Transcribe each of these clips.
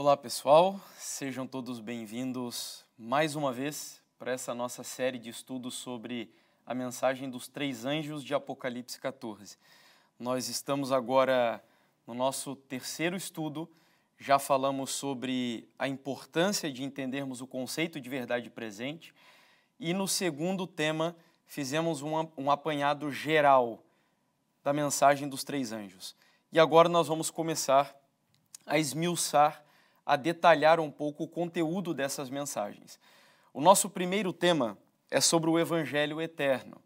Olá pessoal, sejam todos bem-vindos mais uma vez para essa nossa série de estudos sobre a mensagem dos três anjos de Apocalipse 14. Nós estamos agora no nosso terceiro estudo, já falamos sobre a importância de entendermos o conceito de verdade presente e no segundo tema fizemos um apanhado geral da mensagem dos três anjos. E agora nós vamos começar a esmiuçar a detalhar um pouco o conteúdo dessas mensagens. O nosso primeiro tema é sobre o Evangelho Eterno.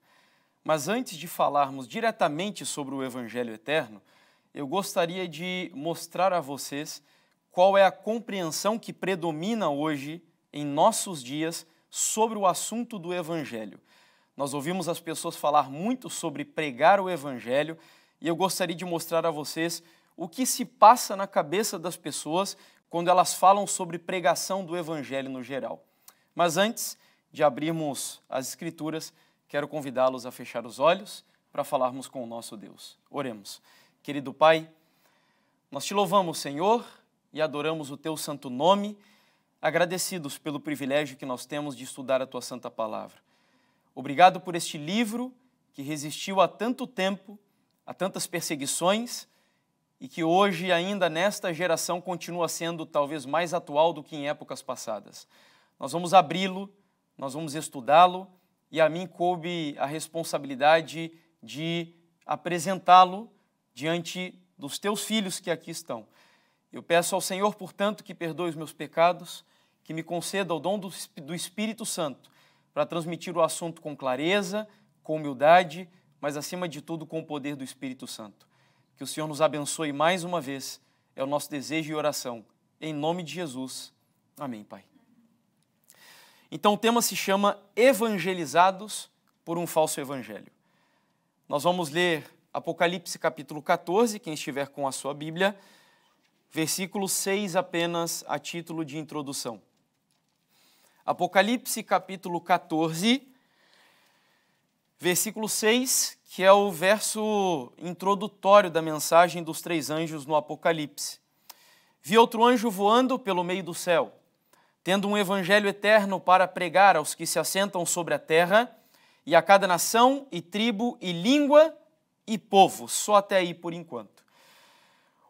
Mas antes de falarmos diretamente sobre o Evangelho Eterno, eu gostaria de mostrar a vocês qual é a compreensão que predomina hoje, em nossos dias, sobre o assunto do Evangelho. Nós ouvimos as pessoas falar muito sobre pregar o Evangelho e eu gostaria de mostrar a vocês o que se passa na cabeça das pessoas quando elas falam sobre pregação do Evangelho no geral. Mas antes de abrirmos as Escrituras, quero convidá-los a fechar os olhos para falarmos com o nosso Deus. Oremos. Querido Pai, nós te louvamos, Senhor, e adoramos o teu santo nome, agradecidos pelo privilégio que nós temos de estudar a tua santa palavra. Obrigado por este livro que resistiu a tanto tempo, a tantas perseguições e que hoje, ainda nesta geração, continua sendo talvez mais atual do que em épocas passadas. Nós vamos abri-lo, nós vamos estudá-lo e a mim coube a responsabilidade de apresentá-lo diante dos teus filhos que aqui estão. Eu peço ao Senhor, portanto, que perdoe os meus pecados, que me conceda o dom do, do Espírito Santo para transmitir o assunto com clareza, com humildade, mas acima de tudo com o poder do Espírito Santo. Que o Senhor nos abençoe mais uma vez. É o nosso desejo e oração. Em nome de Jesus. Amém, Pai. Então o tema se chama Evangelizados por um falso evangelho. Nós vamos ler Apocalipse capítulo 14, quem estiver com a sua Bíblia, versículo 6 apenas a título de introdução. Apocalipse capítulo 14, versículo 6, que é o verso introdutório da mensagem dos três anjos no Apocalipse. Vi outro anjo voando pelo meio do céu, tendo um evangelho eterno para pregar aos que se assentam sobre a terra, e a cada nação, e tribo, e língua, e povo. Só até aí por enquanto.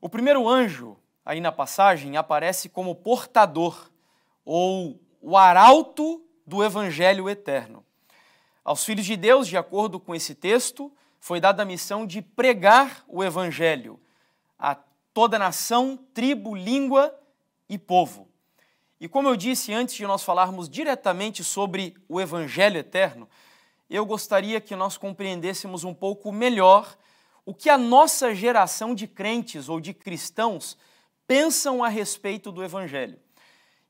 O primeiro anjo, aí na passagem, aparece como portador, ou o arauto do evangelho eterno. Aos filhos de Deus, de acordo com esse texto, foi dada a missão de pregar o evangelho a toda nação, tribo, língua e povo. E como eu disse antes de nós falarmos diretamente sobre o evangelho eterno, eu gostaria que nós compreendêssemos um pouco melhor o que a nossa geração de crentes ou de cristãos pensam a respeito do evangelho.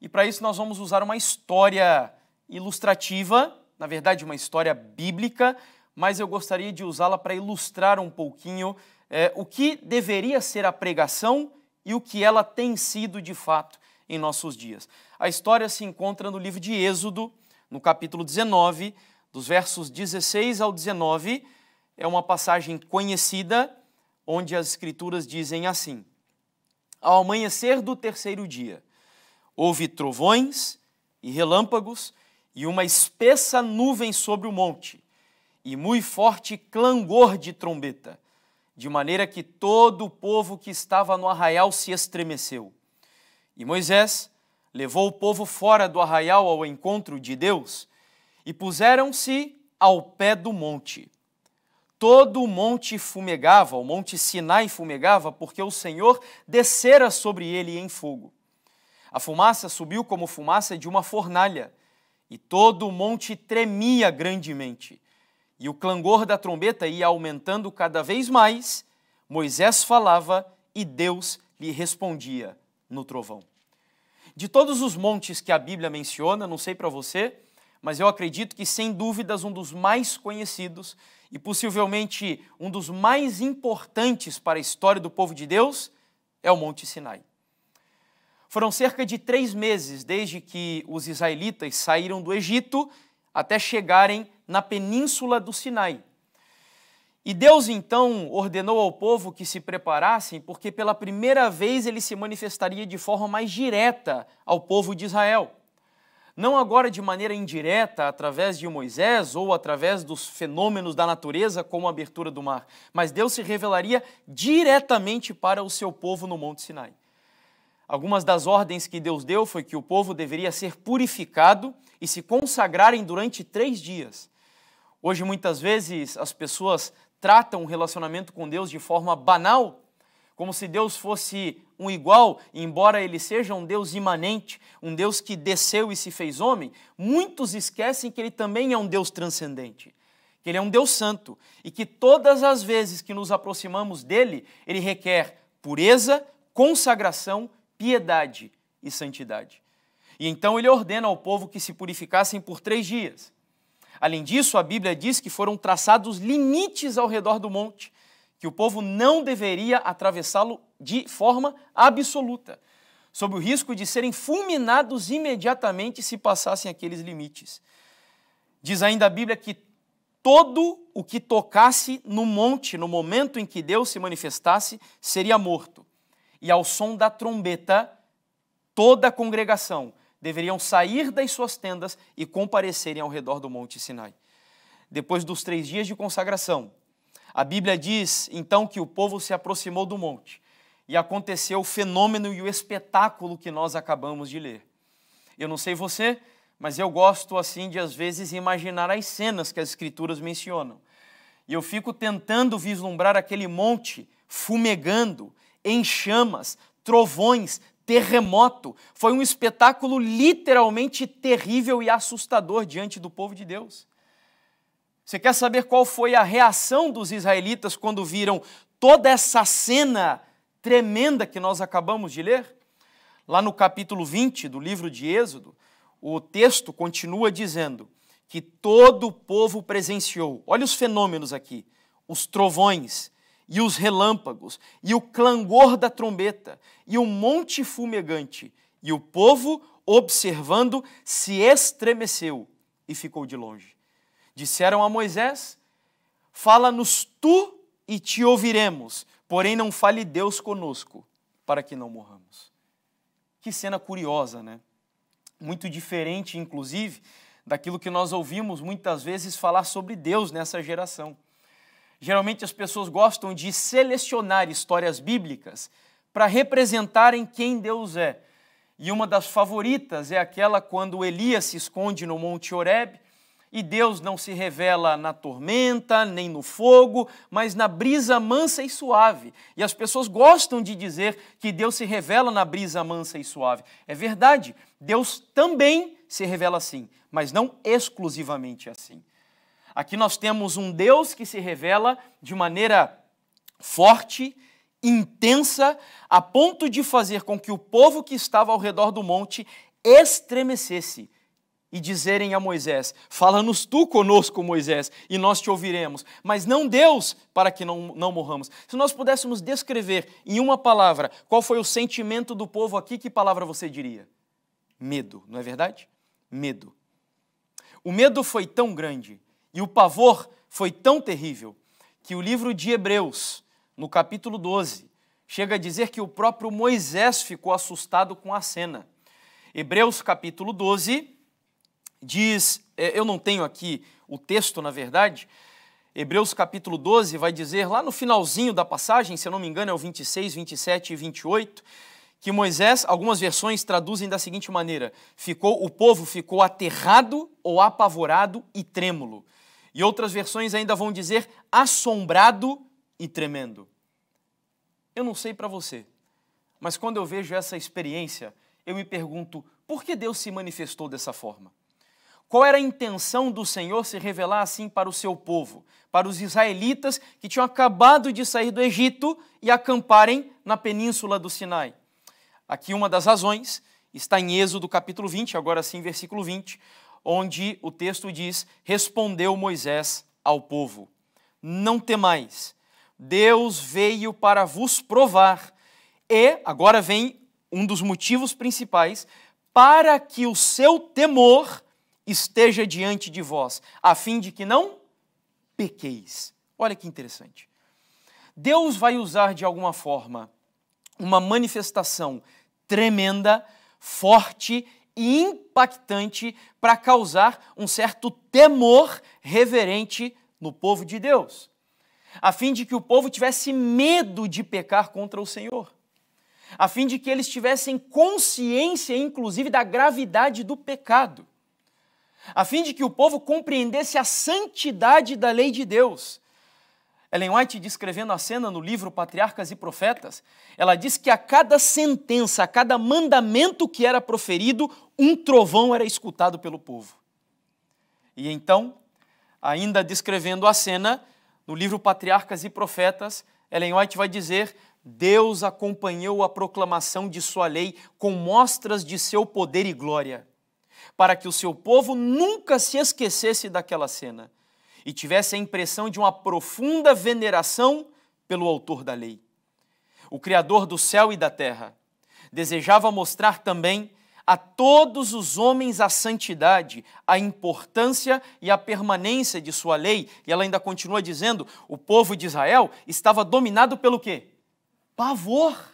E para isso nós vamos usar uma história ilustrativa na verdade, uma história bíblica, mas eu gostaria de usá-la para ilustrar um pouquinho é, o que deveria ser a pregação e o que ela tem sido de fato em nossos dias. A história se encontra no livro de Êxodo, no capítulo 19, dos versos 16 ao 19. É uma passagem conhecida onde as Escrituras dizem assim: Ao amanhecer do terceiro dia, houve trovões e relâmpagos e uma espessa nuvem sobre o monte, e muito forte clangor de trombeta, de maneira que todo o povo que estava no arraial se estremeceu. E Moisés levou o povo fora do arraial ao encontro de Deus, e puseram-se ao pé do monte. Todo o monte fumegava, o monte Sinai fumegava, porque o Senhor descera sobre ele em fogo. A fumaça subiu como fumaça de uma fornalha, e todo o monte tremia grandemente. E o clangor da trombeta ia aumentando cada vez mais. Moisés falava e Deus lhe respondia no trovão. De todos os montes que a Bíblia menciona, não sei para você, mas eu acredito que sem dúvidas um dos mais conhecidos e possivelmente um dos mais importantes para a história do povo de Deus é o Monte Sinai. Foram cerca de três meses desde que os israelitas saíram do Egito até chegarem na península do Sinai. E Deus então ordenou ao povo que se preparassem, porque pela primeira vez ele se manifestaria de forma mais direta ao povo de Israel. Não agora de maneira indireta, através de Moisés ou através dos fenômenos da natureza, como a abertura do mar, mas Deus se revelaria diretamente para o seu povo no Monte Sinai. Algumas das ordens que Deus deu foi que o povo deveria ser purificado e se consagrarem durante três dias. Hoje, muitas vezes, as pessoas tratam o relacionamento com Deus de forma banal, como se Deus fosse um igual, embora ele seja um Deus imanente, um Deus que desceu e se fez homem. Muitos esquecem que ele também é um Deus transcendente que Ele é um Deus santo e que todas as vezes que nos aproximamos dele, Ele requer pureza, consagração piedade e santidade. E então ele ordena ao povo que se purificassem por três dias. Além disso, a Bíblia diz que foram traçados limites ao redor do monte, que o povo não deveria atravessá-lo de forma absoluta, sob o risco de serem fulminados imediatamente se passassem aqueles limites. Diz ainda a Bíblia que todo o que tocasse no monte no momento em que Deus se manifestasse seria morto e ao som da trombeta, toda a congregação deveriam sair das suas tendas e comparecerem ao redor do Monte Sinai. Depois dos três dias de consagração, a Bíblia diz então que o povo se aproximou do monte e aconteceu o fenômeno e o espetáculo que nós acabamos de ler. Eu não sei você, mas eu gosto assim de às vezes imaginar as cenas que as escrituras mencionam. E eu fico tentando vislumbrar aquele monte fumegando, em chamas, trovões, terremoto. Foi um espetáculo literalmente terrível e assustador diante do povo de Deus. Você quer saber qual foi a reação dos israelitas quando viram toda essa cena tremenda que nós acabamos de ler? Lá no capítulo 20 do livro de Êxodo, o texto continua dizendo que todo o povo presenciou. Olha os fenômenos aqui: os trovões, e os relâmpagos, e o clangor da trombeta, e o monte fumegante, e o povo, observando, se estremeceu e ficou de longe. Disseram a Moisés: Fala-nos tu e te ouviremos, porém não fale Deus conosco, para que não morramos. Que cena curiosa, né? Muito diferente, inclusive, daquilo que nós ouvimos muitas vezes falar sobre Deus nessa geração. Geralmente as pessoas gostam de selecionar histórias bíblicas para representarem quem Deus é. E uma das favoritas é aquela quando Elias se esconde no Monte Horeb e Deus não se revela na tormenta, nem no fogo, mas na brisa mansa e suave. E as pessoas gostam de dizer que Deus se revela na brisa mansa e suave. É verdade, Deus também se revela assim, mas não exclusivamente assim. Aqui nós temos um Deus que se revela de maneira forte, intensa, a ponto de fazer com que o povo que estava ao redor do monte estremecesse e dizerem a Moisés: Fala-nos tu conosco, Moisés, e nós te ouviremos, mas não Deus, para que não, não morramos. Se nós pudéssemos descrever em uma palavra qual foi o sentimento do povo aqui, que palavra você diria? Medo, não é verdade? Medo. O medo foi tão grande e o pavor foi tão terrível que o livro de Hebreus, no capítulo 12, chega a dizer que o próprio Moisés ficou assustado com a cena. Hebreus, capítulo 12, diz, é, eu não tenho aqui o texto, na verdade, Hebreus capítulo 12 vai dizer, lá no finalzinho da passagem, se eu não me engano é o 26, 27 e 28, que Moisés, algumas versões traduzem da seguinte maneira: ficou o povo ficou aterrado ou apavorado e trêmulo. E outras versões ainda vão dizer assombrado e tremendo. Eu não sei para você, mas quando eu vejo essa experiência, eu me pergunto por que Deus se manifestou dessa forma? Qual era a intenção do Senhor se revelar assim para o seu povo, para os israelitas que tinham acabado de sair do Egito e acamparem na península do Sinai? Aqui uma das razões está em Êxodo capítulo 20, agora sim, versículo 20, onde o texto diz: Respondeu Moisés ao povo: Não temais, Deus veio para vos provar. E agora vem um dos motivos principais para que o seu temor esteja diante de vós, a fim de que não pequeis. Olha que interessante. Deus vai usar de alguma forma uma manifestação tremenda, forte e impactante para causar um certo temor reverente no povo de Deus, a fim de que o povo tivesse medo de pecar contra o Senhor, a fim de que eles tivessem consciência, inclusive, da gravidade do pecado, a fim de que o povo compreendesse a santidade da lei de Deus. Ellen White, descrevendo a cena no livro Patriarcas e Profetas, ela diz que a cada sentença, a cada mandamento que era proferido, um trovão era escutado pelo povo. E então, ainda descrevendo a cena, no livro Patriarcas e Profetas, Ellen White vai dizer: Deus acompanhou a proclamação de sua lei com mostras de seu poder e glória, para que o seu povo nunca se esquecesse daquela cena e tivesse a impressão de uma profunda veneração pelo autor da lei. O Criador do céu e da terra desejava mostrar também a todos os homens a santidade, a importância e a permanência de sua lei. E ela ainda continua dizendo: o povo de Israel estava dominado pelo quê? Pavor.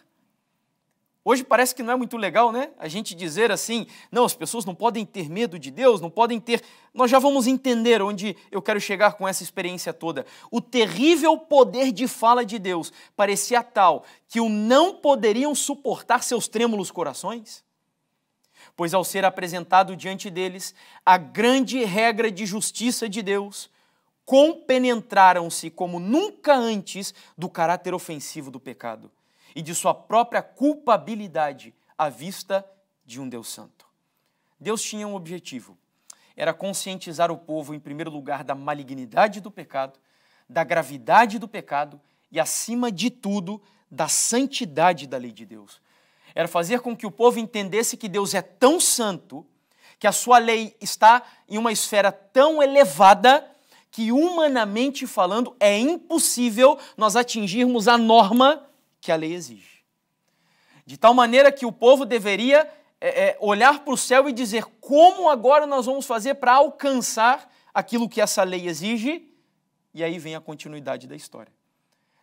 Hoje parece que não é muito legal, né? A gente dizer assim, não, as pessoas não podem ter medo de Deus, não podem ter. Nós já vamos entender onde eu quero chegar com essa experiência toda. O terrível poder de fala de Deus parecia tal que o não poderiam suportar seus trêmulos corações pois ao ser apresentado diante deles a grande regra de justiça de Deus, compenetraram-se como nunca antes do caráter ofensivo do pecado e de sua própria culpabilidade à vista de um Deus Santo. Deus tinha um objetivo: era conscientizar o povo, em primeiro lugar, da malignidade do pecado, da gravidade do pecado e, acima de tudo, da santidade da lei de Deus era fazer com que o povo entendesse que Deus é tão santo, que a sua lei está em uma esfera tão elevada, que humanamente falando é impossível nós atingirmos a norma que a lei exige. De tal maneira que o povo deveria é, é olhar para o céu e dizer: como agora nós vamos fazer para alcançar aquilo que essa lei exige? E aí vem a continuidade da história.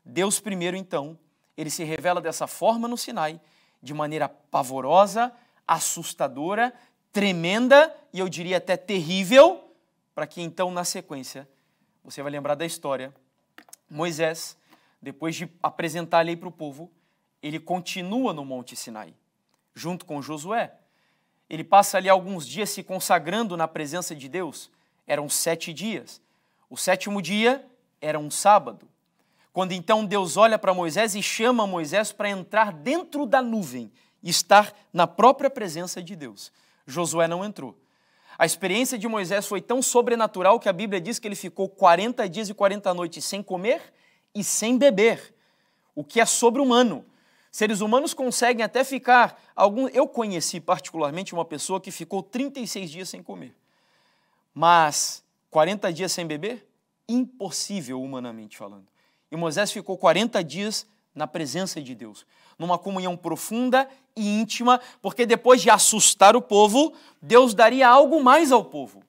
Deus, primeiro, então, ele se revela dessa forma no Sinai de maneira pavorosa, assustadora, tremenda e eu diria até terrível, para que então, na sequência, você vai lembrar da história. Moisés, depois de apresentar a lei para o povo, ele continua no Monte Sinai, junto com Josué. Ele passa ali alguns dias se consagrando na presença de Deus. Eram sete dias. O sétimo dia era um sábado. Quando então Deus olha para Moisés e chama Moisés para entrar dentro da nuvem e estar na própria presença de Deus. Josué não entrou. A experiência de Moisés foi tão sobrenatural que a Bíblia diz que ele ficou 40 dias e 40 noites sem comer e sem beber, o que é sobre-humano. Seres humanos conseguem até ficar algum, eu conheci particularmente uma pessoa que ficou 36 dias sem comer. Mas 40 dias sem beber? Impossível humanamente falando. E Moisés ficou 40 dias na presença de Deus, numa comunhão profunda e íntima, porque depois de assustar o povo, Deus daria algo mais ao povo.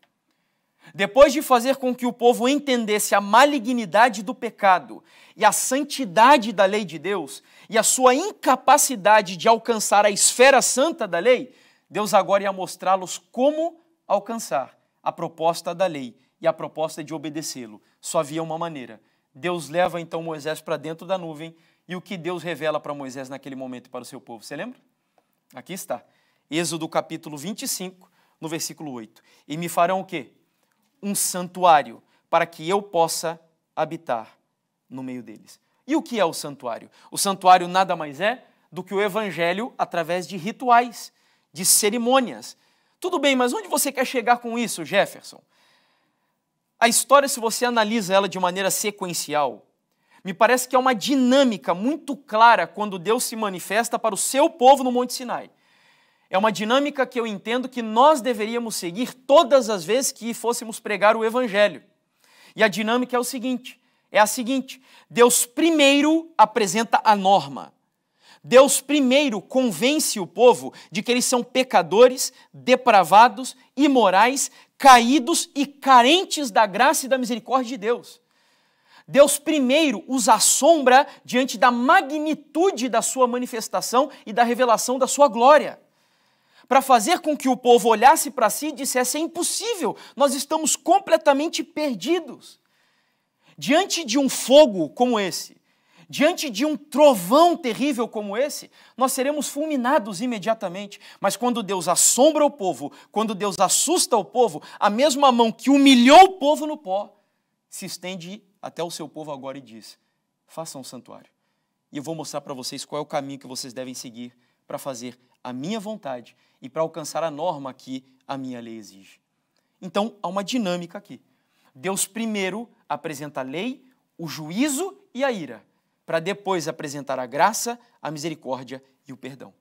Depois de fazer com que o povo entendesse a malignidade do pecado e a santidade da lei de Deus e a sua incapacidade de alcançar a esfera santa da lei, Deus agora ia mostrá-los como alcançar a proposta da lei e a proposta de obedecê-lo. Só havia uma maneira: Deus leva então Moisés para dentro da nuvem e o que Deus revela para Moisés naquele momento para o seu povo. Você lembra? Aqui está. Êxodo capítulo 25, no versículo 8. E me farão o quê? Um santuário para que eu possa habitar no meio deles. E o que é o santuário? O santuário nada mais é do que o evangelho através de rituais, de cerimônias. Tudo bem, mas onde você quer chegar com isso, Jefferson? A história, se você analisa ela de maneira sequencial, me parece que é uma dinâmica muito clara quando Deus se manifesta para o seu povo no Monte Sinai. É uma dinâmica que eu entendo que nós deveríamos seguir todas as vezes que fôssemos pregar o Evangelho. E a dinâmica é o seguinte: é a seguinte: Deus primeiro apresenta a norma. Deus primeiro convence o povo de que eles são pecadores, depravados, imorais, caídos e carentes da graça e da misericórdia de Deus. Deus primeiro os assombra diante da magnitude da sua manifestação e da revelação da sua glória. Para fazer com que o povo olhasse para si e dissesse: é impossível, nós estamos completamente perdidos. Diante de um fogo como esse, Diante de um trovão terrível como esse, nós seremos fulminados imediatamente. Mas quando Deus assombra o povo, quando Deus assusta o povo, a mesma mão que humilhou o povo no pó se estende até o seu povo agora e diz: façam um santuário. E eu vou mostrar para vocês qual é o caminho que vocês devem seguir para fazer a minha vontade e para alcançar a norma que a minha lei exige. Então, há uma dinâmica aqui. Deus primeiro apresenta a lei, o juízo e a ira para depois apresentar a graça, a misericórdia e o perdão.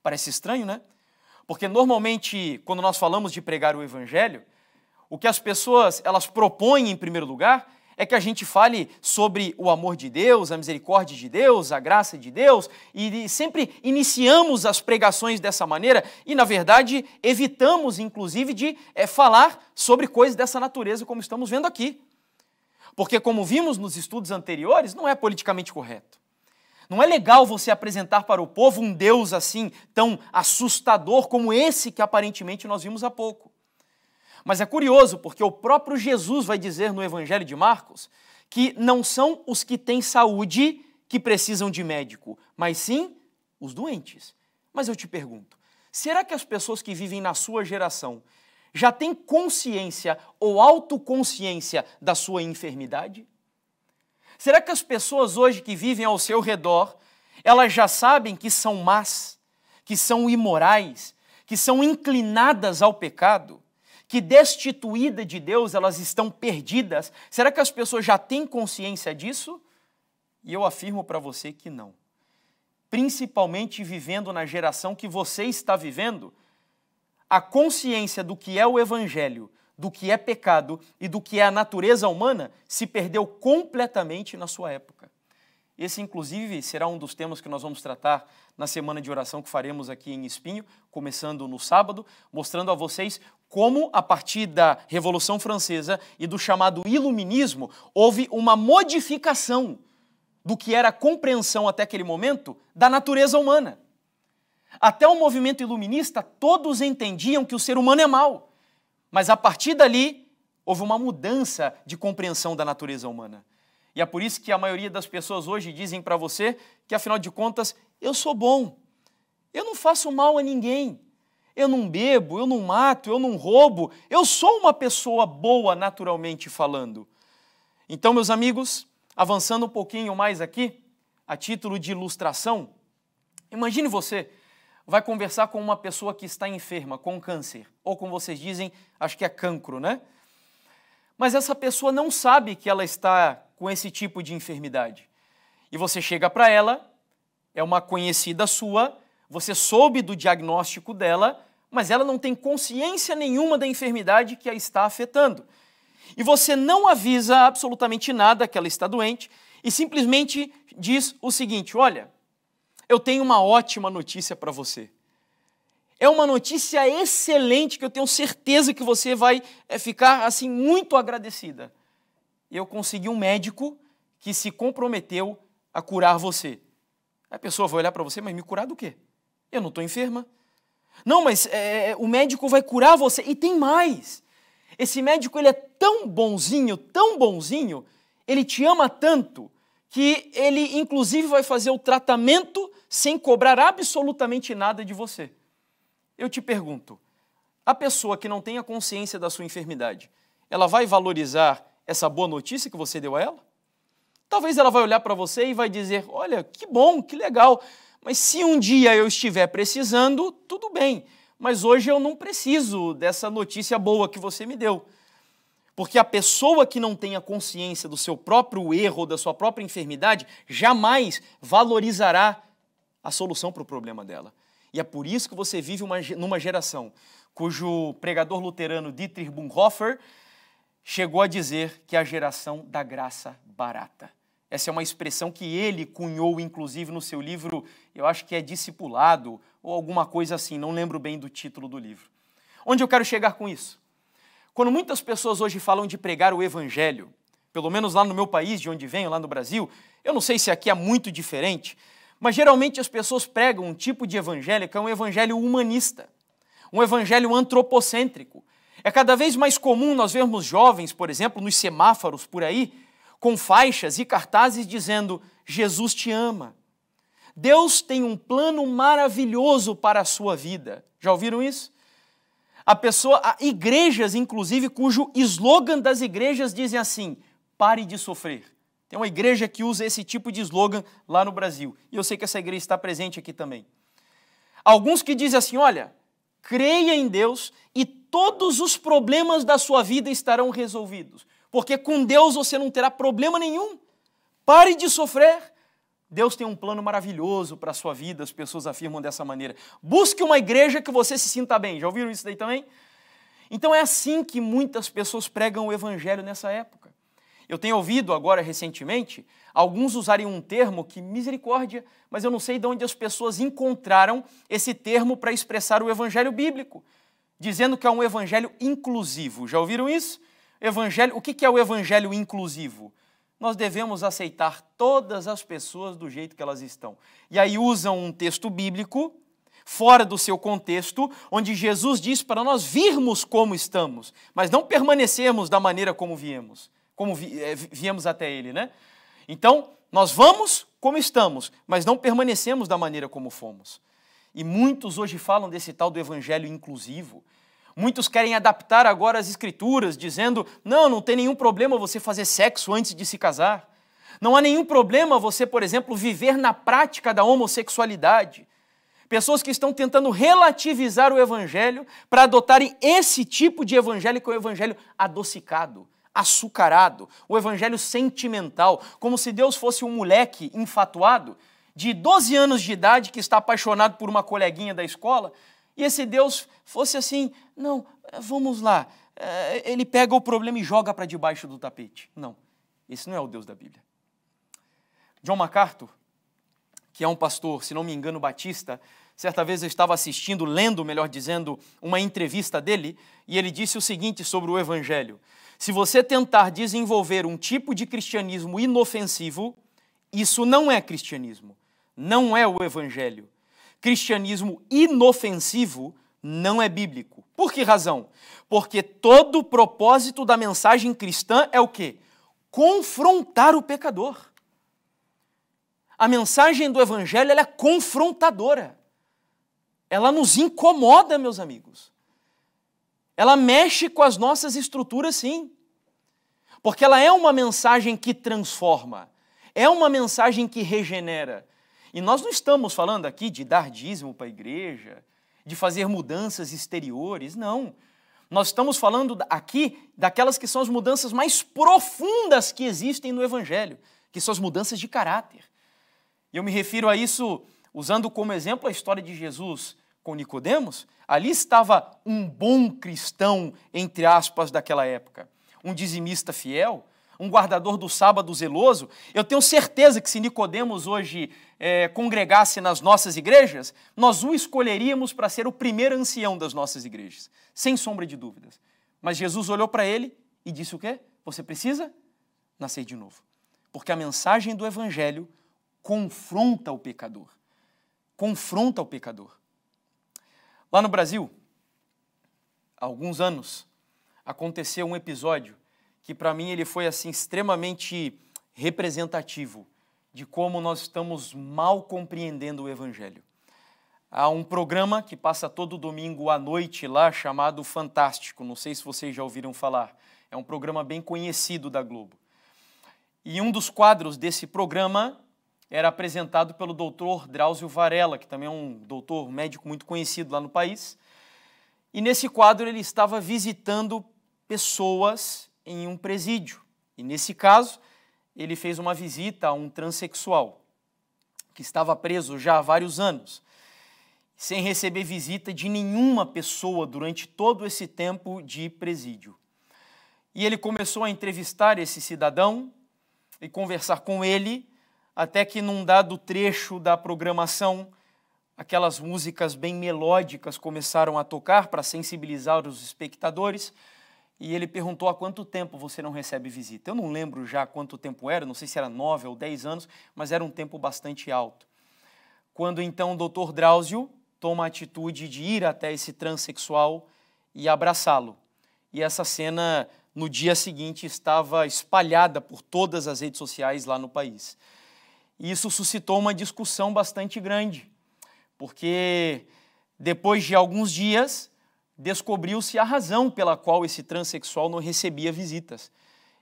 Parece estranho, né? Porque normalmente, quando nós falamos de pregar o evangelho, o que as pessoas elas propõem em primeiro lugar é que a gente fale sobre o amor de Deus, a misericórdia de Deus, a graça de Deus, e sempre iniciamos as pregações dessa maneira e, na verdade, evitamos, inclusive, de é, falar sobre coisas dessa natureza, como estamos vendo aqui. Porque, como vimos nos estudos anteriores, não é politicamente correto. Não é legal você apresentar para o povo um Deus assim, tão assustador como esse que aparentemente nós vimos há pouco. Mas é curioso, porque o próprio Jesus vai dizer no Evangelho de Marcos que não são os que têm saúde que precisam de médico, mas sim os doentes. Mas eu te pergunto, será que as pessoas que vivem na sua geração já tem consciência ou autoconsciência da sua enfermidade? Será que as pessoas hoje que vivem ao seu redor, elas já sabem que são más, que são imorais, que são inclinadas ao pecado, que destituída de Deus elas estão perdidas? Será que as pessoas já têm consciência disso? E eu afirmo para você que não. Principalmente vivendo na geração que você está vivendo, a consciência do que é o evangelho, do que é pecado e do que é a natureza humana se perdeu completamente na sua época. Esse, inclusive, será um dos temas que nós vamos tratar na semana de oração que faremos aqui em Espinho, começando no sábado, mostrando a vocês como, a partir da Revolução Francesa e do chamado Iluminismo, houve uma modificação do que era a compreensão até aquele momento da natureza humana. Até o movimento iluminista, todos entendiam que o ser humano é mau. Mas a partir dali, houve uma mudança de compreensão da natureza humana. E é por isso que a maioria das pessoas hoje dizem para você que, afinal de contas, eu sou bom. Eu não faço mal a ninguém. Eu não bebo, eu não mato, eu não roubo. Eu sou uma pessoa boa, naturalmente falando. Então, meus amigos, avançando um pouquinho mais aqui, a título de ilustração, imagine você vai conversar com uma pessoa que está enferma, com câncer, ou como vocês dizem, acho que é cancro, né? Mas essa pessoa não sabe que ela está com esse tipo de enfermidade. E você chega para ela, é uma conhecida sua, você soube do diagnóstico dela, mas ela não tem consciência nenhuma da enfermidade que a está afetando. E você não avisa absolutamente nada que ela está doente e simplesmente diz o seguinte: olha, eu tenho uma ótima notícia para você. É uma notícia excelente que eu tenho certeza que você vai eh, ficar assim muito agradecida. Eu consegui um médico que se comprometeu a curar você. A pessoa vai olhar para você, mas me curar do quê? Eu não estou enferma. Não, mas é, o médico vai curar você. E tem mais. Esse médico ele é tão bonzinho, tão bonzinho, ele te ama tanto que ele inclusive vai fazer o tratamento sem cobrar absolutamente nada de você. Eu te pergunto, a pessoa que não tem a consciência da sua enfermidade, ela vai valorizar essa boa notícia que você deu a ela? Talvez ela vai olhar para você e vai dizer: "Olha, que bom, que legal, mas se um dia eu estiver precisando, tudo bem, mas hoje eu não preciso dessa notícia boa que você me deu". Porque a pessoa que não tenha consciência do seu próprio erro, da sua própria enfermidade, jamais valorizará a solução para o problema dela. E é por isso que você vive uma, numa geração cujo pregador luterano Dietrich Bonhoeffer chegou a dizer que é a geração da graça barata. Essa é uma expressão que ele cunhou, inclusive, no seu livro, eu acho que é Discipulado, ou alguma coisa assim, não lembro bem do título do livro. Onde eu quero chegar com isso? Quando muitas pessoas hoje falam de pregar o evangelho, pelo menos lá no meu país, de onde venho, lá no Brasil, eu não sei se aqui é muito diferente, mas geralmente as pessoas pregam um tipo de evangelho que é um evangelho humanista, um evangelho antropocêntrico. É cada vez mais comum nós vermos jovens, por exemplo, nos semáforos por aí, com faixas e cartazes dizendo: Jesus te ama. Deus tem um plano maravilhoso para a sua vida. Já ouviram isso? A pessoa, a igrejas, inclusive, cujo slogan das igrejas dizem assim: pare de sofrer. Tem uma igreja que usa esse tipo de slogan lá no Brasil. E eu sei que essa igreja está presente aqui também. Alguns que dizem assim: olha, creia em Deus e todos os problemas da sua vida estarão resolvidos. Porque com Deus você não terá problema nenhum. Pare de sofrer. Deus tem um plano maravilhoso para a sua vida, as pessoas afirmam dessa maneira. Busque uma igreja que você se sinta bem. Já ouviram isso daí também? Então é assim que muitas pessoas pregam o evangelho nessa época. Eu tenho ouvido agora recentemente alguns usarem um termo que misericórdia, mas eu não sei de onde as pessoas encontraram esse termo para expressar o evangelho bíblico, dizendo que é um evangelho inclusivo. Já ouviram isso? Evangelho, o que é o evangelho inclusivo? nós devemos aceitar todas as pessoas do jeito que elas estão. E aí usam um texto bíblico fora do seu contexto, onde Jesus diz para nós virmos como estamos, mas não permanecermos da maneira como viemos, como eh, viemos até ele, né? Então, nós vamos como estamos, mas não permanecemos da maneira como fomos. E muitos hoje falam desse tal do evangelho inclusivo, Muitos querem adaptar agora as escrituras, dizendo: não, não tem nenhum problema você fazer sexo antes de se casar. Não há nenhum problema você, por exemplo, viver na prática da homossexualidade. Pessoas que estão tentando relativizar o evangelho para adotarem esse tipo de evangelho, que é o evangelho adocicado, açucarado, o evangelho sentimental, como se Deus fosse um moleque infatuado de 12 anos de idade que está apaixonado por uma coleguinha da escola, e esse Deus fosse assim, não, eh, vamos lá, eh, ele pega o problema e joga para debaixo do tapete. Não, esse não é o Deus da Bíblia. John MacArthur, que é um pastor, se não me engano, batista, certa vez eu estava assistindo, lendo, melhor dizendo, uma entrevista dele, e ele disse o seguinte sobre o Evangelho: Se você tentar desenvolver um tipo de cristianismo inofensivo, isso não é cristianismo, não é o Evangelho cristianismo inofensivo não é bíblico. Por que razão? Porque todo o propósito da mensagem cristã é o quê? Confrontar o pecador. A mensagem do evangelho é confrontadora. Ela nos incomoda, meus amigos. Ela mexe com as nossas estruturas, sim. Porque ela é uma mensagem que transforma, é uma mensagem que regenera, e nós não estamos falando aqui de dar dízimo para a igreja, de fazer mudanças exteriores, não. Nós estamos falando aqui daquelas que são as mudanças mais profundas que existem no Evangelho, que são as mudanças de caráter. E eu me refiro a isso usando como exemplo a história de Jesus com Nicodemos. Ali estava um bom cristão, entre aspas, daquela época, um dizimista fiel, um guardador do sábado zeloso, eu tenho certeza que se Nicodemos hoje é, congregasse nas nossas igrejas, nós o escolheríamos para ser o primeiro ancião das nossas igrejas, sem sombra de dúvidas. Mas Jesus olhou para ele e disse o quê? Você precisa nascer de novo. Porque a mensagem do evangelho confronta o pecador. Confronta o pecador. Lá no Brasil, há alguns anos, aconteceu um episódio que para mim ele foi assim extremamente representativo de como nós estamos mal compreendendo o evangelho. Há um programa que passa todo domingo à noite lá chamado Fantástico, não sei se vocês já ouviram falar. É um programa bem conhecido da Globo. E um dos quadros desse programa era apresentado pelo doutor Drauzio Varela, que também é um doutor médico muito conhecido lá no país. E nesse quadro ele estava visitando pessoas em um presídio. E nesse caso, ele fez uma visita a um transexual que estava preso já há vários anos, sem receber visita de nenhuma pessoa durante todo esse tempo de presídio. E ele começou a entrevistar esse cidadão e conversar com ele, até que num dado trecho da programação, aquelas músicas bem melódicas começaram a tocar para sensibilizar os espectadores e ele perguntou há quanto tempo você não recebe visita. Eu não lembro já quanto tempo era, não sei se era nove ou dez anos, mas era um tempo bastante alto. Quando então o doutor Drauzio toma a atitude de ir até esse transexual e abraçá-lo. E essa cena, no dia seguinte, estava espalhada por todas as redes sociais lá no país. E isso suscitou uma discussão bastante grande, porque depois de alguns dias descobriu-se a razão pela qual esse transexual não recebia visitas.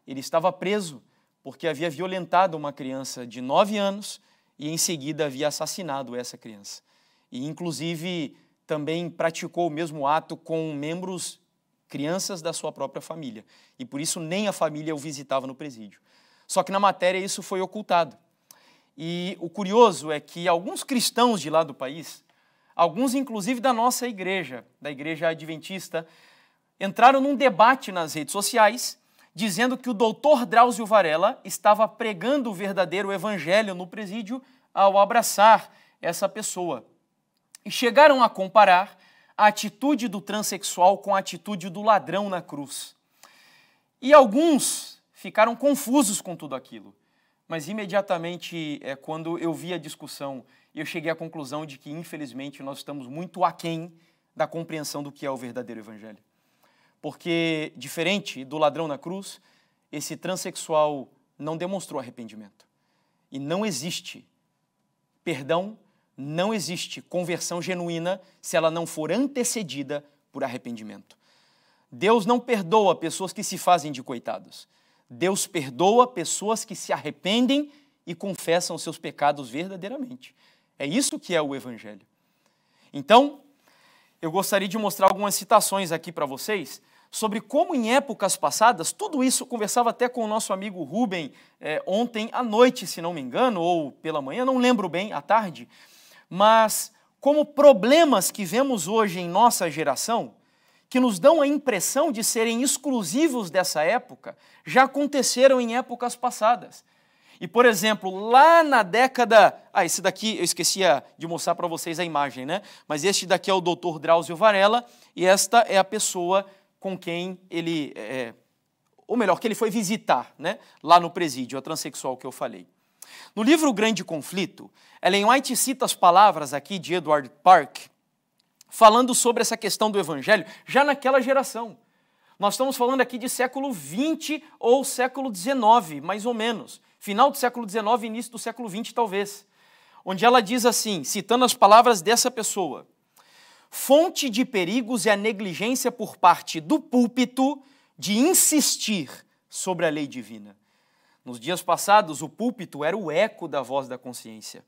Ele estava preso porque havia violentado uma criança de 9 anos e, em seguida, havia assassinado essa criança. E, inclusive, também praticou o mesmo ato com membros, crianças da sua própria família. E por isso nem a família o visitava no presídio. Só que na matéria isso foi ocultado. E o curioso é que alguns cristãos de lá do país alguns inclusive da nossa igreja, da igreja adventista, entraram num debate nas redes sociais dizendo que o doutor Drauzio Varela estava pregando o verdadeiro evangelho no presídio ao abraçar essa pessoa. E chegaram a comparar a atitude do transexual com a atitude do ladrão na cruz. E alguns ficaram confusos com tudo aquilo. Mas imediatamente, é, quando eu vi a discussão e eu cheguei à conclusão de que, infelizmente, nós estamos muito aquém da compreensão do que é o verdadeiro evangelho. Porque, diferente do ladrão na cruz, esse transexual não demonstrou arrependimento. E não existe perdão, não existe conversão genuína se ela não for antecedida por arrependimento. Deus não perdoa pessoas que se fazem de coitados. Deus perdoa pessoas que se arrependem e confessam seus pecados verdadeiramente. É isso que é o Evangelho. Então, eu gostaria de mostrar algumas citações aqui para vocês sobre como em épocas passadas, tudo isso, conversava até com o nosso amigo Rubem eh, ontem à noite, se não me engano, ou pela manhã, não lembro bem, à tarde, mas como problemas que vemos hoje em nossa geração, que nos dão a impressão de serem exclusivos dessa época, já aconteceram em épocas passadas. E, por exemplo, lá na década. Ah, esse daqui eu esquecia de mostrar para vocês a imagem, né? Mas este daqui é o Dr. Drauzio Varela e esta é a pessoa com quem ele. É, é... ou melhor, que ele foi visitar, né? Lá no presídio, a transexual que eu falei. No livro O Grande Conflito, Ellen White cita as palavras aqui de Edward Park, falando sobre essa questão do evangelho já naquela geração. Nós estamos falando aqui de século 20 ou século 19, mais ou menos final do século XIX, início do século XX, talvez, onde ela diz assim, citando as palavras dessa pessoa: fonte de perigos é a negligência por parte do púlpito de insistir sobre a lei divina. Nos dias passados, o púlpito era o eco da voz da consciência.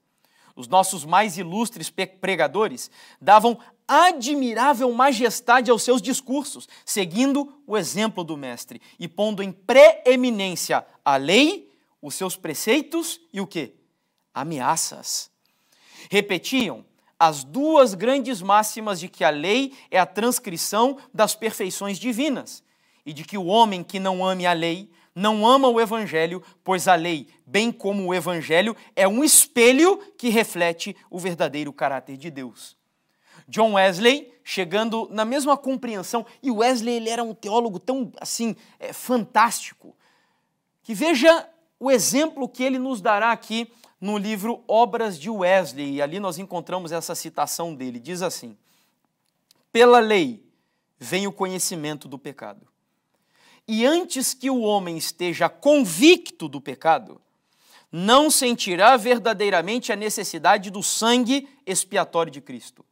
Os nossos mais ilustres pregadores davam admirável majestade aos seus discursos, seguindo o exemplo do Mestre e pondo em preeminência a lei os seus preceitos e o que? Ameaças. Repetiam as duas grandes máximas de que a lei é a transcrição das perfeições divinas e de que o homem que não ame a lei não ama o evangelho, pois a lei, bem como o evangelho, é um espelho que reflete o verdadeiro caráter de Deus. John Wesley, chegando na mesma compreensão, e Wesley ele era um teólogo tão assim é, fantástico, que veja o exemplo que ele nos dará aqui no livro Obras de Wesley, e ali nós encontramos essa citação dele. Diz assim: Pela lei vem o conhecimento do pecado. E antes que o homem esteja convicto do pecado, não sentirá verdadeiramente a necessidade do sangue expiatório de Cristo.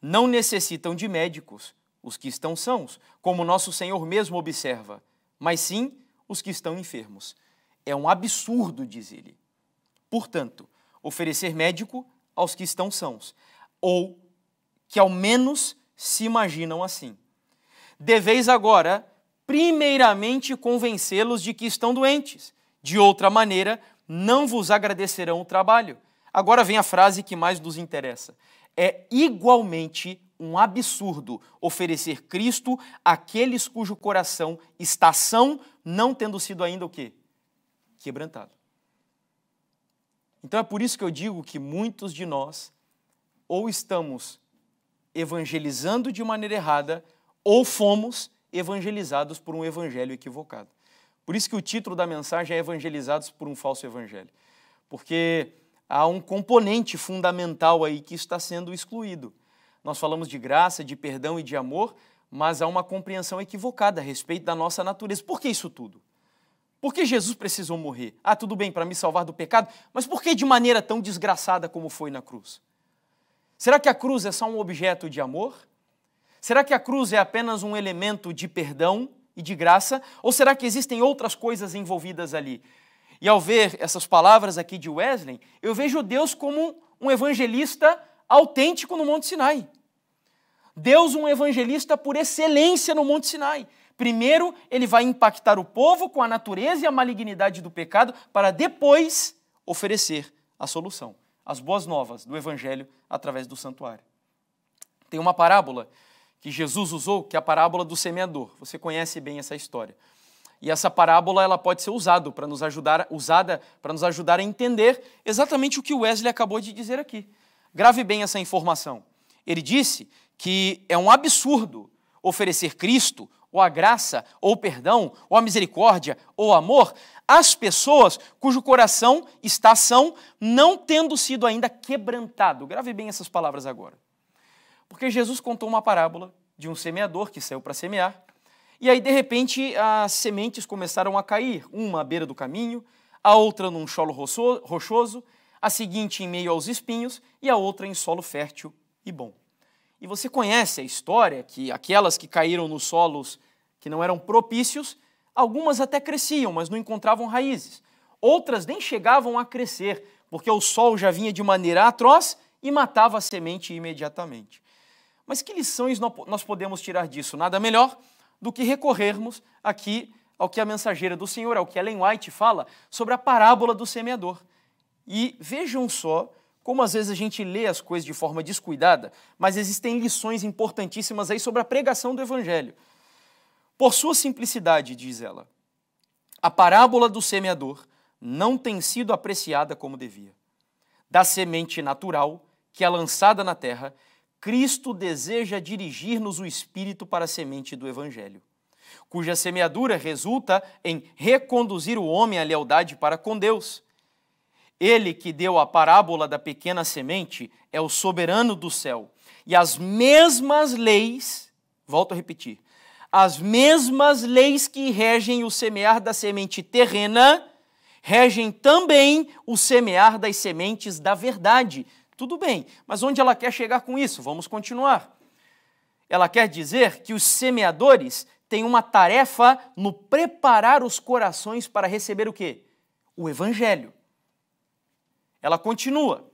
Não necessitam de médicos os que estão sãos, como nosso Senhor mesmo observa, mas sim os que estão enfermos. É um absurdo, diz ele. Portanto, oferecer médico aos que estão sãos, ou que ao menos se imaginam assim. Deveis agora, primeiramente, convencê-los de que estão doentes. De outra maneira, não vos agradecerão o trabalho. Agora vem a frase que mais nos interessa. É igualmente um absurdo oferecer Cristo àqueles cujo coração está são, não tendo sido ainda o quê? quebrantado. Então é por isso que eu digo que muitos de nós ou estamos evangelizando de maneira errada ou fomos evangelizados por um evangelho equivocado. Por isso que o título da mensagem é Evangelizados por um falso evangelho. Porque há um componente fundamental aí que está sendo excluído. Nós falamos de graça, de perdão e de amor, mas há uma compreensão equivocada a respeito da nossa natureza. Por que isso tudo? Por que Jesus precisou morrer? Ah, tudo bem, para me salvar do pecado, mas por que de maneira tão desgraçada como foi na cruz? Será que a cruz é só um objeto de amor? Será que a cruz é apenas um elemento de perdão e de graça? Ou será que existem outras coisas envolvidas ali? E ao ver essas palavras aqui de Wesley, eu vejo Deus como um evangelista autêntico no Monte Sinai. Deus, um evangelista por excelência no Monte Sinai. Primeiro, ele vai impactar o povo com a natureza e a malignidade do pecado, para depois oferecer a solução, as boas novas do Evangelho através do santuário. Tem uma parábola que Jesus usou, que é a parábola do semeador. Você conhece bem essa história. E essa parábola ela pode ser para nos ajudar, usada para nos ajudar a entender exatamente o que Wesley acabou de dizer aqui. Grave bem essa informação. Ele disse que é um absurdo oferecer Cristo ou a graça, ou o perdão, ou a misericórdia, ou o amor, as pessoas cujo coração está são, não tendo sido ainda quebrantado. Grave bem essas palavras agora. Porque Jesus contou uma parábola de um semeador que saiu para semear, e aí, de repente, as sementes começaram a cair, uma à beira do caminho, a outra num solo rochoso, a seguinte em meio aos espinhos e a outra em solo fértil e bom. E você conhece a história que aquelas que caíram nos solos que não eram propícios, algumas até cresciam, mas não encontravam raízes. Outras nem chegavam a crescer, porque o sol já vinha de maneira atroz e matava a semente imediatamente. Mas que lições nós podemos tirar disso? Nada melhor do que recorrermos aqui ao que a mensageira do Senhor, ao que Ellen White fala sobre a parábola do semeador. E vejam só como às vezes a gente lê as coisas de forma descuidada, mas existem lições importantíssimas aí sobre a pregação do Evangelho. Por sua simplicidade, diz ela, a parábola do semeador não tem sido apreciada como devia. Da semente natural, que é lançada na terra, Cristo deseja dirigir-nos o espírito para a semente do evangelho, cuja semeadura resulta em reconduzir o homem à lealdade para com Deus. Ele que deu a parábola da pequena semente é o soberano do céu, e as mesmas leis, volto a repetir, as mesmas leis que regem o semear da semente terrena, regem também o semear das sementes da verdade. Tudo bem, mas onde ela quer chegar com isso? Vamos continuar. Ela quer dizer que os semeadores têm uma tarefa no preparar os corações para receber o quê? O evangelho. Ela continua: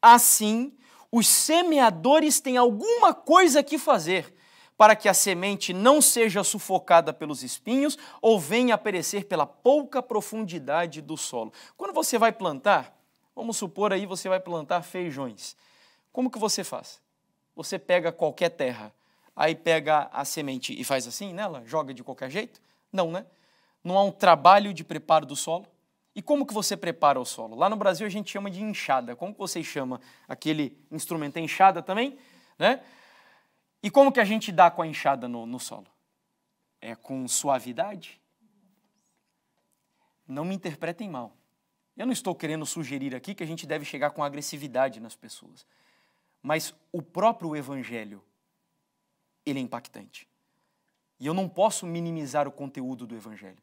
Assim, os semeadores têm alguma coisa que fazer para que a semente não seja sufocada pelos espinhos ou venha a perecer pela pouca profundidade do solo. Quando você vai plantar, vamos supor aí você vai plantar feijões. Como que você faz? Você pega qualquer terra, aí pega a semente e faz assim nela, joga de qualquer jeito? Não, né? Não há um trabalho de preparo do solo? E como que você prepara o solo? Lá no Brasil a gente chama de enxada. Como que você chama aquele instrumento? É enxada também, né? E como que a gente dá com a enxada no, no solo? É com suavidade? Não me interpretem mal. Eu não estou querendo sugerir aqui que a gente deve chegar com agressividade nas pessoas. Mas o próprio evangelho, ele é impactante. E eu não posso minimizar o conteúdo do evangelho.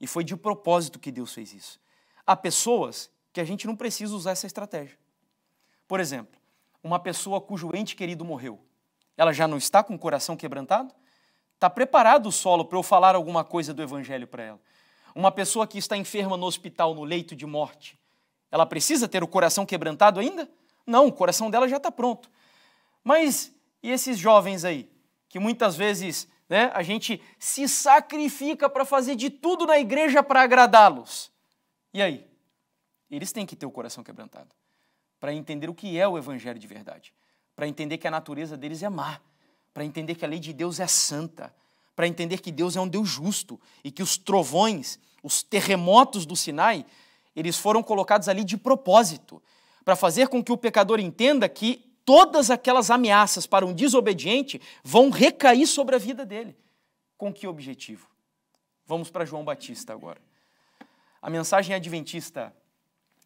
E foi de propósito que Deus fez isso. Há pessoas que a gente não precisa usar essa estratégia. Por exemplo, uma pessoa cujo ente querido morreu. Ela já não está com o coração quebrantado? Está preparado o solo para eu falar alguma coisa do Evangelho para ela? Uma pessoa que está enferma no hospital, no leito de morte, ela precisa ter o coração quebrantado ainda? Não, o coração dela já está pronto. Mas e esses jovens aí, que muitas vezes né, a gente se sacrifica para fazer de tudo na igreja para agradá-los? E aí? Eles têm que ter o coração quebrantado para entender o que é o Evangelho de verdade para entender que a natureza deles é má, para entender que a lei de Deus é santa, para entender que Deus é um Deus justo e que os trovões, os terremotos do Sinai, eles foram colocados ali de propósito, para fazer com que o pecador entenda que todas aquelas ameaças para um desobediente vão recair sobre a vida dele. Com que objetivo? Vamos para João Batista agora. A mensagem adventista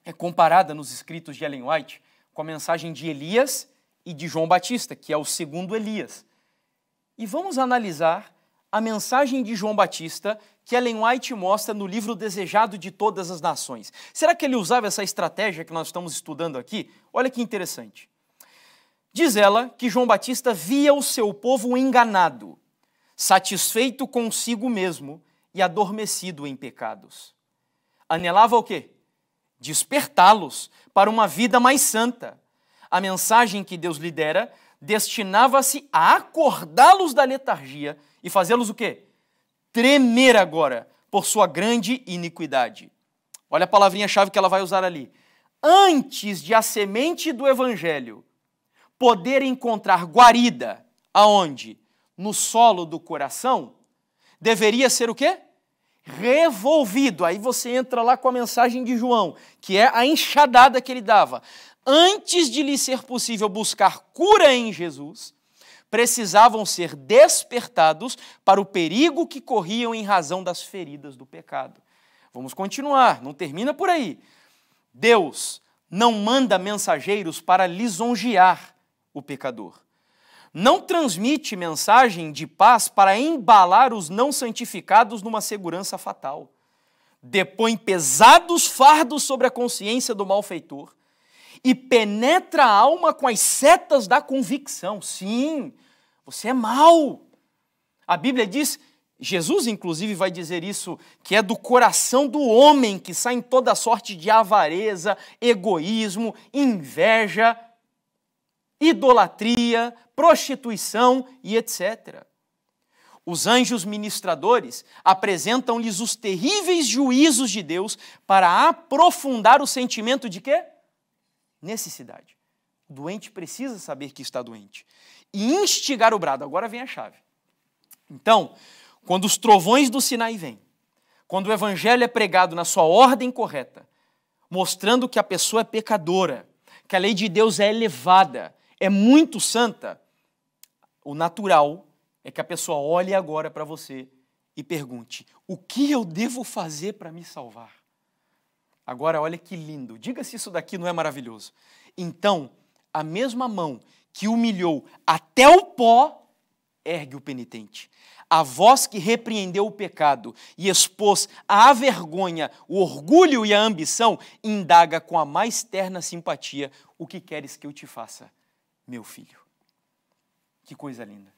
é comparada nos escritos de Ellen White com a mensagem de Elias e de João Batista, que é o segundo Elias. E vamos analisar a mensagem de João Batista que Ellen White mostra no livro Desejado de Todas as Nações. Será que ele usava essa estratégia que nós estamos estudando aqui? Olha que interessante. Diz ela que João Batista via o seu povo enganado, satisfeito consigo mesmo e adormecido em pecados. Anelava o quê? Despertá-los para uma vida mais santa, a mensagem que Deus lhe dera, destinava-se a acordá-los da letargia e fazê-los o quê? Tremer agora por sua grande iniquidade. Olha a palavrinha-chave que ela vai usar ali. Antes de a semente do evangelho poder encontrar guarida, aonde? No solo do coração, deveria ser o quê? revolvido. Aí você entra lá com a mensagem de João, que é a enxadada que ele dava antes de lhe ser possível buscar cura em Jesus, precisavam ser despertados para o perigo que corriam em razão das feridas do pecado. Vamos continuar, não termina por aí. Deus não manda mensageiros para lisonjear o pecador. Não transmite mensagem de paz para embalar os não santificados numa segurança fatal. Depõe pesados fardos sobre a consciência do malfeitor e penetra a alma com as setas da convicção. Sim, você é mau. A Bíblia diz, Jesus inclusive vai dizer isso, que é do coração do homem que sai em toda sorte de avareza, egoísmo, inveja, idolatria, prostituição e etc. Os anjos ministradores apresentam-lhes os terríveis juízos de Deus para aprofundar o sentimento de quê? necessidade. O doente precisa saber que está doente. E instigar o brado. Agora vem a chave. Então, quando os trovões do Sinai vêm, quando o evangelho é pregado na sua ordem correta, mostrando que a pessoa é pecadora, que a lei de Deus é elevada, é muito santa, o natural é que a pessoa olhe agora para você e pergunte: o que eu devo fazer para me salvar? Agora, olha que lindo. Diga se isso daqui não é maravilhoso. Então, a mesma mão que humilhou até o pó, ergue o penitente. A voz que repreendeu o pecado e expôs à vergonha o orgulho e a ambição, indaga com a mais terna simpatia o que queres que eu te faça, meu filho. Que coisa linda.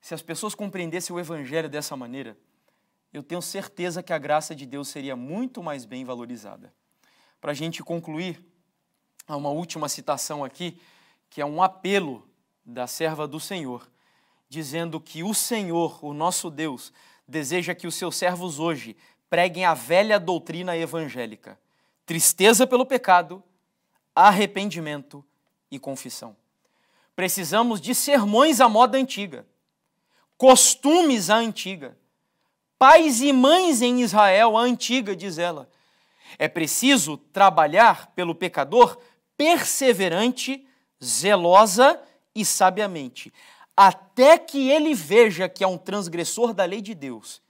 Se as pessoas compreendessem o evangelho dessa maneira, eu tenho certeza que a graça de Deus seria muito mais bem valorizada. Para a gente concluir, há uma última citação aqui, que é um apelo da serva do Senhor, dizendo que o Senhor, o nosso Deus, deseja que os seus servos hoje preguem a velha doutrina evangélica: tristeza pelo pecado, arrependimento e confissão. Precisamos de sermões à moda antiga, costumes à antiga, pais e mães em Israel, a antiga, diz ela. É preciso trabalhar pelo pecador perseverante, zelosa e sabiamente, até que ele veja que é um transgressor da lei de Deus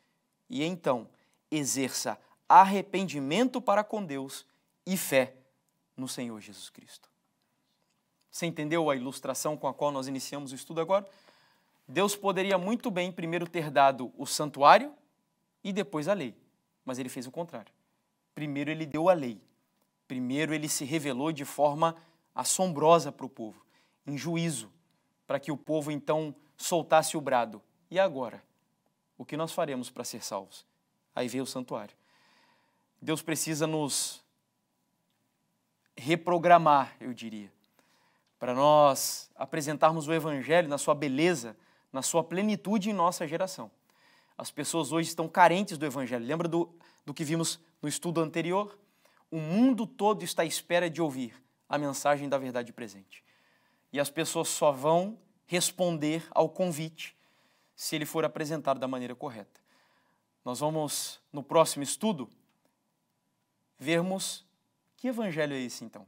e então exerça arrependimento para com Deus e fé no Senhor Jesus Cristo. Você entendeu a ilustração com a qual nós iniciamos o estudo agora? Deus poderia muito bem primeiro ter dado o santuário, e depois a lei. Mas ele fez o contrário. Primeiro ele deu a lei. Primeiro ele se revelou de forma assombrosa para o povo, em juízo, para que o povo então soltasse o brado. E agora? O que nós faremos para ser salvos? Aí veio o santuário. Deus precisa nos reprogramar, eu diria, para nós apresentarmos o Evangelho na sua beleza, na sua plenitude em nossa geração. As pessoas hoje estão carentes do Evangelho. Lembra do, do que vimos no estudo anterior? O mundo todo está à espera de ouvir a mensagem da verdade presente. E as pessoas só vão responder ao convite se ele for apresentado da maneira correta. Nós vamos, no próximo estudo, vermos que evangelho é esse então?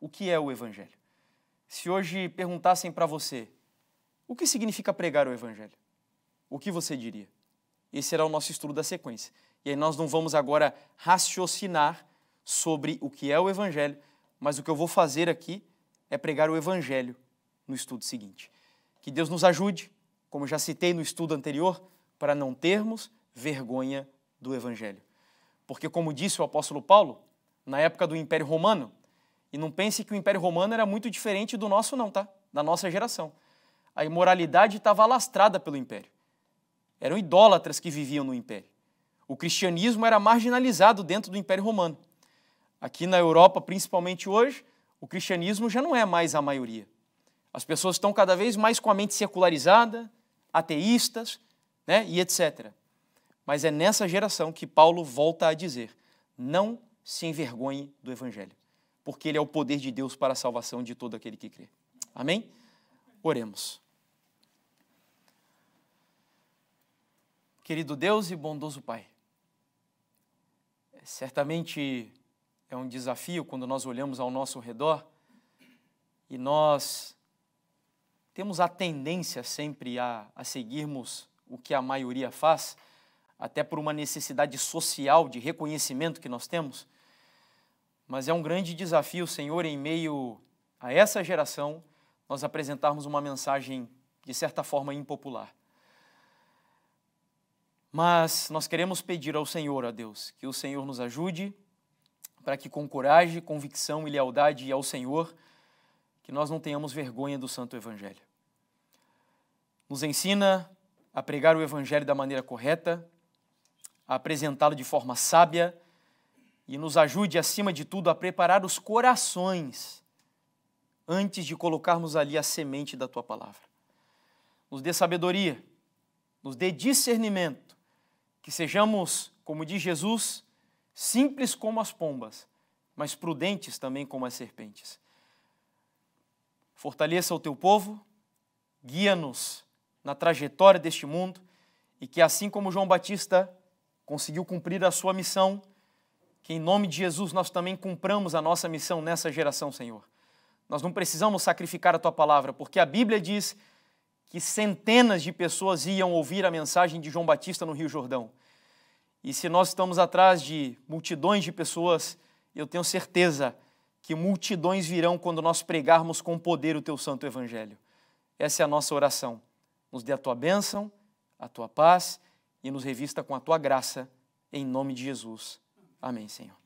O que é o evangelho? Se hoje perguntassem para você o que significa pregar o evangelho, o que você diria? Esse será o nosso estudo da sequência. E aí nós não vamos agora raciocinar sobre o que é o Evangelho, mas o que eu vou fazer aqui é pregar o Evangelho no estudo seguinte. Que Deus nos ajude, como já citei no estudo anterior, para não termos vergonha do Evangelho. Porque, como disse o apóstolo Paulo, na época do Império Romano, e não pense que o Império Romano era muito diferente do nosso, não, tá? Da nossa geração. A imoralidade estava alastrada pelo Império. Eram idólatras que viviam no império. O cristianismo era marginalizado dentro do Império Romano. Aqui na Europa, principalmente hoje, o cristianismo já não é mais a maioria. As pessoas estão cada vez mais com a mente secularizada, ateístas né, e etc. Mas é nessa geração que Paulo volta a dizer: não se envergonhe do Evangelho, porque ele é o poder de Deus para a salvação de todo aquele que crê. Amém? Oremos. Querido Deus e bondoso Pai, certamente é um desafio quando nós olhamos ao nosso redor e nós temos a tendência sempre a, a seguirmos o que a maioria faz, até por uma necessidade social de reconhecimento que nós temos. Mas é um grande desafio, Senhor, em meio a essa geração, nós apresentarmos uma mensagem de certa forma impopular. Mas nós queremos pedir ao Senhor, a Deus, que o Senhor nos ajude para que com coragem, convicção e lealdade ao Senhor, que nós não tenhamos vergonha do santo evangelho. Nos ensina a pregar o evangelho da maneira correta, a apresentá-lo de forma sábia e nos ajude acima de tudo a preparar os corações antes de colocarmos ali a semente da tua palavra. Nos dê sabedoria, nos dê discernimento que sejamos, como diz Jesus, simples como as pombas, mas prudentes também como as serpentes. Fortaleça o teu povo, guia-nos na trajetória deste mundo e que, assim como João Batista conseguiu cumprir a sua missão, que em nome de Jesus nós também cumpramos a nossa missão nessa geração, Senhor. Nós não precisamos sacrificar a tua palavra, porque a Bíblia diz que centenas de pessoas iam ouvir a mensagem de João Batista no Rio Jordão. E se nós estamos atrás de multidões de pessoas, eu tenho certeza que multidões virão quando nós pregarmos com poder o teu santo evangelho. Essa é a nossa oração. Nos dê a tua bênção, a tua paz e nos revista com a tua graça, em nome de Jesus. Amém, Senhor.